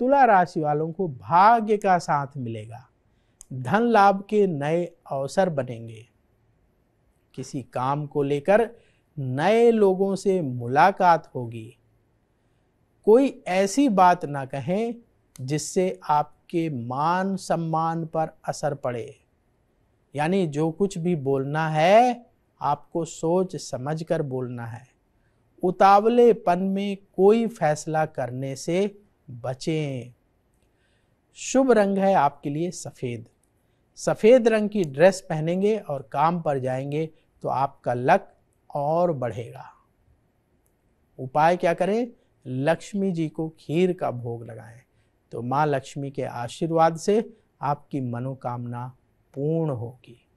तुला राशि वालों को भाग्य का साथ मिलेगा धन लाभ के नए अवसर बनेंगे किसी काम को लेकर नए लोगों से मुलाकात होगी कोई ऐसी बात ना कहें जिससे आपके मान सम्मान पर असर पड़े यानी जो कुछ भी बोलना है आपको सोच समझ कर बोलना है उतावलेपन में कोई फैसला करने से बचें शुभ रंग है आपके लिए सफ़ेद सफ़ेद रंग की ड्रेस पहनेंगे और काम पर जाएंगे तो आपका लक और बढ़ेगा उपाय क्या करें लक्ष्मी जी को खीर का भोग लगाएं तो माँ लक्ष्मी के आशीर्वाद से आपकी मनोकामना पूर्ण होगी